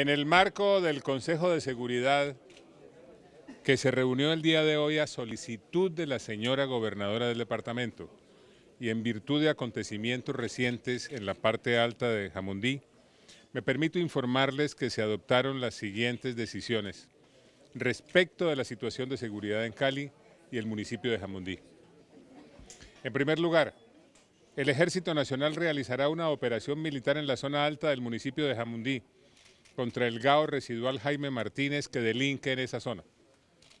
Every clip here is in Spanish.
En el marco del Consejo de Seguridad que se reunió el día de hoy a solicitud de la señora gobernadora del departamento y en virtud de acontecimientos recientes en la parte alta de Jamundí, me permito informarles que se adoptaron las siguientes decisiones respecto de la situación de seguridad en Cali y el municipio de Jamundí. En primer lugar, el Ejército Nacional realizará una operación militar en la zona alta del municipio de Jamundí, contra el GAO residual Jaime Martínez que delinque en esa zona.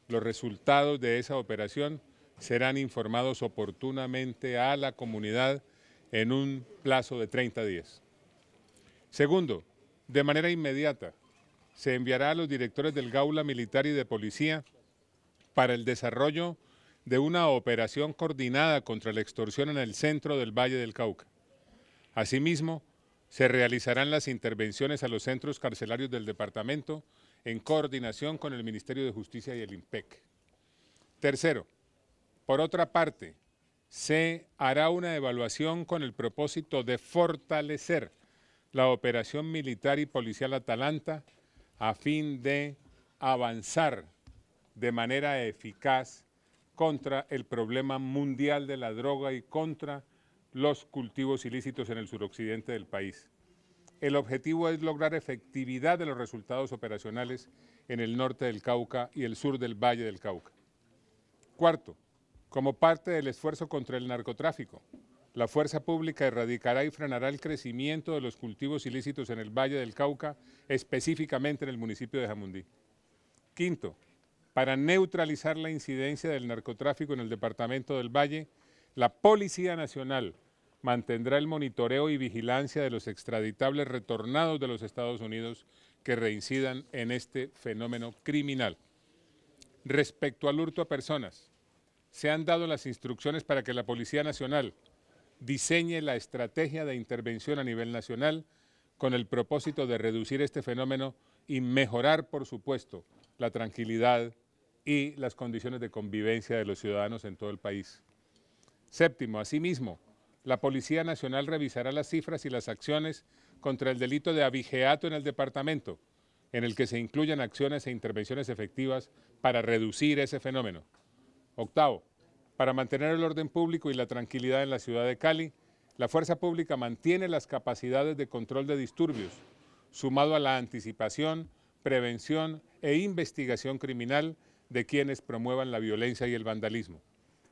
Los resultados de esa operación serán informados oportunamente a la comunidad en un plazo de 30 días. Segundo, de manera inmediata, se enviará a los directores del Gaula Militar y de Policía para el desarrollo de una operación coordinada contra la extorsión en el centro del Valle del Cauca. Asimismo, se realizarán las intervenciones a los centros carcelarios del departamento en coordinación con el Ministerio de Justicia y el IMPEC. Tercero, por otra parte, se hará una evaluación con el propósito de fortalecer la operación militar y policial Atalanta a fin de avanzar de manera eficaz contra el problema mundial de la droga y contra los cultivos ilícitos en el suroccidente del país. El objetivo es lograr efectividad de los resultados operacionales en el norte del Cauca y el sur del Valle del Cauca. Cuarto, como parte del esfuerzo contra el narcotráfico, la fuerza pública erradicará y frenará el crecimiento de los cultivos ilícitos en el Valle del Cauca, específicamente en el municipio de Jamundí. Quinto, para neutralizar la incidencia del narcotráfico en el departamento del Valle, la Policía Nacional mantendrá el monitoreo y vigilancia de los extraditables retornados de los Estados Unidos que reincidan en este fenómeno criminal. Respecto al hurto a personas, se han dado las instrucciones para que la Policía Nacional diseñe la estrategia de intervención a nivel nacional con el propósito de reducir este fenómeno y mejorar, por supuesto, la tranquilidad y las condiciones de convivencia de los ciudadanos en todo el país. Séptimo, asimismo, la Policía Nacional revisará las cifras y las acciones contra el delito de abigeato en el departamento, en el que se incluyan acciones e intervenciones efectivas para reducir ese fenómeno. Octavo, para mantener el orden público y la tranquilidad en la ciudad de Cali, la fuerza pública mantiene las capacidades de control de disturbios, sumado a la anticipación, prevención e investigación criminal de quienes promuevan la violencia y el vandalismo.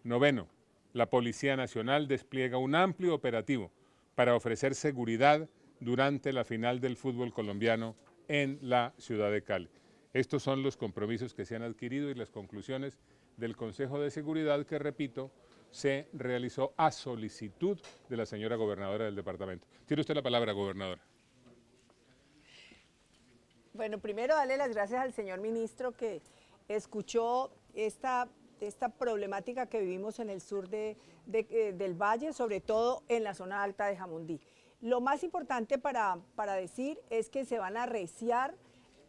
Noveno, la Policía Nacional despliega un amplio operativo para ofrecer seguridad durante la final del fútbol colombiano en la ciudad de Cali. Estos son los compromisos que se han adquirido y las conclusiones del Consejo de Seguridad que, repito, se realizó a solicitud de la señora gobernadora del departamento. Tiene usted la palabra, gobernadora. Bueno, primero darle las gracias al señor ministro que escuchó esta esta problemática que vivimos en el sur eh, del valle, sobre todo en la zona alta de Jamundí. Lo más importante para, decir es que se van a reciar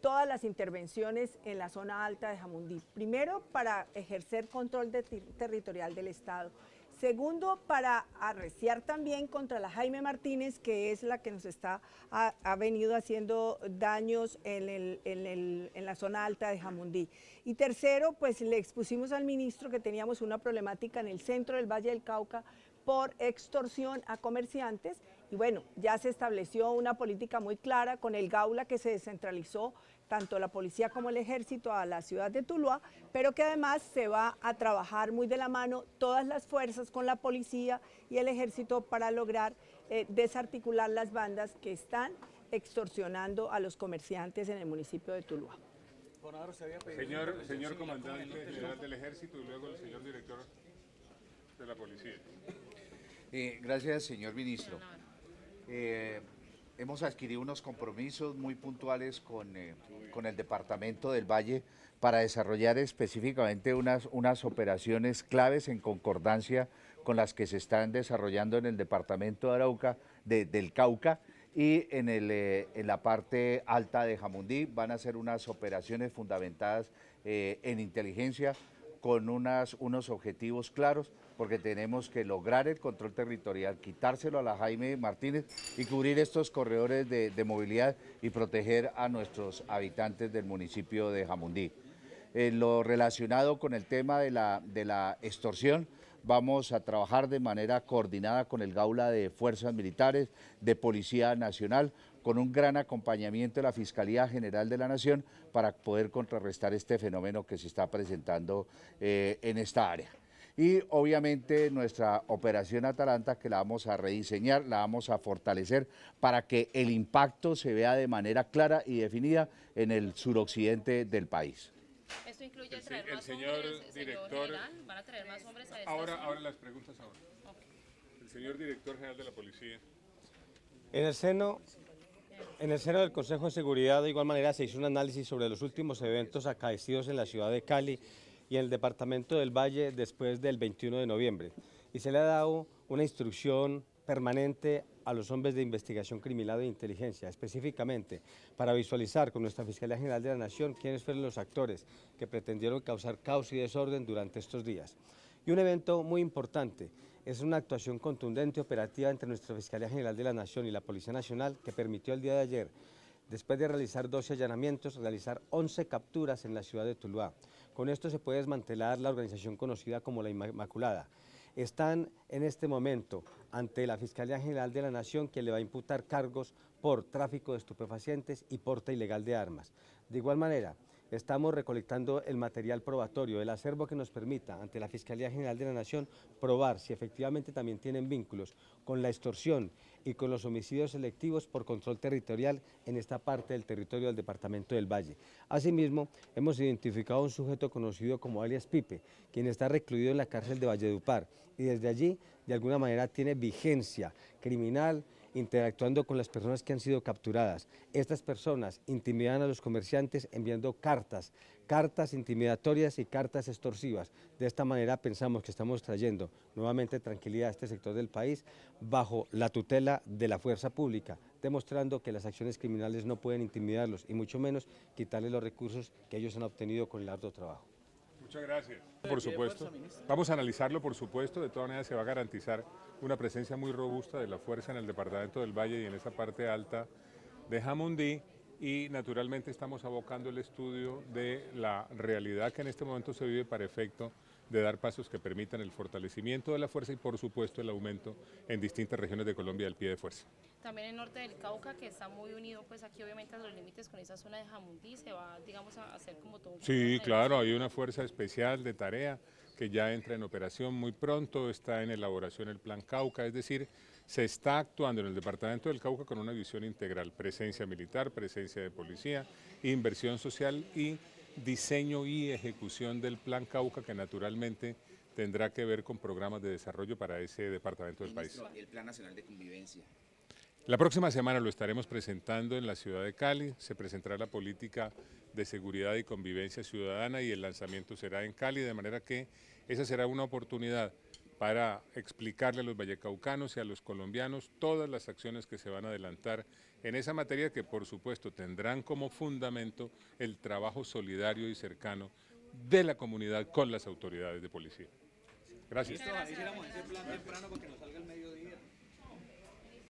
todas las intervenciones en la zona alta de Jamundí. Primero, para ejercer control territorial del Estado Segundo, para arreciar también contra la Jaime Martínez, que es la que nos está, ha, venido haciendo daños en, en, la zona alta de Jamundí. Y tercero, pues le expusimos al ministro que teníamos una problemática en el centro del Valle del Cauca por extorsión a comerciantes. Y bueno, ya se estableció una política muy clara con el Gaula que se descentralizó, tanto la policía como el ejército a la ciudad de Tuluá, pero que además se va a trabajar muy de la mano todas las fuerzas con la policía y el ejército para lograr eh, desarticular las bandas que están extorsionando a los comerciantes en el municipio de Tuluá. Señor, comandante general del ejército y luego el señor director de la policía. Eh, gracias, señor ministro hemos adquirido unos compromisos muy puntuales eh, con, el Departamento del Valle para desarrollar específicamente unas, unas operaciones claves en concordancia con las que se están desarrollando en el Departamento de Arauca, del Cauca y eh, en, la parte alta de Jamundí. Van a ser unas operaciones fundamentadas eh, en inteligencia con unas, unos objetivos claros porque tenemos que lograr el control territorial, quitárselo a la Jaime Martínez y cubrir estos corredores de, movilidad y proteger a nuestros habitantes del municipio de Jamundí. En eh, lo relacionado con el tema de la, extorsión, vamos a trabajar de manera coordinada con el Gaula de Fuerzas Militares, de Policía Nacional, con un gran acompañamiento de la Fiscalía General de la Nación para poder contrarrestar este fenómeno que se está presentando eh, en esta área. Y obviamente nuestra operación Atalanta que la vamos a rediseñar, la vamos a fortalecer para que el impacto se vea de manera clara y definida en el suroccidente del país. Esto incluye traer eh, señor director. General, ¿Van a traer más hombres a ahora, ahora las preguntas ahora. El señor director general de la policía. En el seno en el seno del Consejo de Seguridad, de igual manera, se hizo un análisis sobre los últimos eventos acaecidos en la ciudad de Cali y en el departamento del Valle después del 21 de noviembre. Y se le ha dado una instrucción permanente a los hombres de investigación criminal de inteligencia, específicamente para visualizar con nuestra Fiscalía General de la Nación quiénes fueron los actores que pretendieron causar caos y desorden durante estos días. Y un evento muy importante es una actuación contundente operativa entre nuestra Fiscalía General de la Nación y la Policía Nacional que permitió el día de ayer Después de realizar 12 allanamientos, realizar 11 capturas en la ciudad de Tuluá. Con esto se puede desmantelar la organización conocida como la Inmaculada. Están en este momento ante la Fiscalía General de la Nación que le va a imputar cargos por tráfico de estupefacientes y porte ilegal de armas. De igual manera, Estamos recolectando el material probatorio, el acervo que nos permita ante la Fiscalía General de la Nación probar si efectivamente también tienen vínculos con la extorsión y con los homicidios selectivos por control territorial en esta parte del territorio del Departamento del Valle. Asimismo, hemos identificado a un sujeto conocido como alias Pipe, quien está recluido en la cárcel de Valledupar y desde allí de alguna manera tiene vigencia criminal, interactuando con las personas que han sido capturadas. Estas personas intimidan a los comerciantes enviando cartas, cartas intimidatorias y cartas extorsivas. De esta manera pensamos que estamos trayendo nuevamente tranquilidad a este sector del país bajo la tutela de la fuerza pública, demostrando que las acciones criminales no pueden intimidarlos y mucho menos quitarles los recursos que ellos han obtenido con el arduo trabajo. Muchas gracias. Por supuesto. Vamos a analizarlo, por supuesto. De todas maneras, se va a garantizar una presencia muy robusta de la fuerza en el departamento del Valle y en esa parte alta de Jamundí. Y naturalmente estamos abocando el estudio de la realidad que en este momento se vive para efecto de dar pasos que permitan el fortalecimiento de la fuerza y por supuesto el aumento en distintas regiones de Colombia del pie de fuerza. También el norte del Cauca que está muy unido pues aquí obviamente a los límites con esa zona de Jamundí se va digamos a hacer como todo Sí, claro, hay una fuerza especial de tarea que ya entra en operación muy pronto, está en elaboración el plan Cauca, es decir, se está actuando en el departamento del Cauca con una visión integral, presencia militar, presencia de policía, inversión social y diseño y ejecución del Plan Cauca, que naturalmente tendrá que ver con programas de desarrollo para ese departamento del país. El Plan Nacional de Convivencia. La próxima semana lo estaremos presentando en la ciudad de Cali, se presentará la política de seguridad y convivencia ciudadana y el lanzamiento será en Cali, de manera que esa será una oportunidad para explicarle a los vallecaucanos y a los colombianos todas las acciones que se van a adelantar en esa materia que por supuesto tendrán como fundamento el trabajo solidario y cercano de la comunidad con las autoridades de policía. Gracias.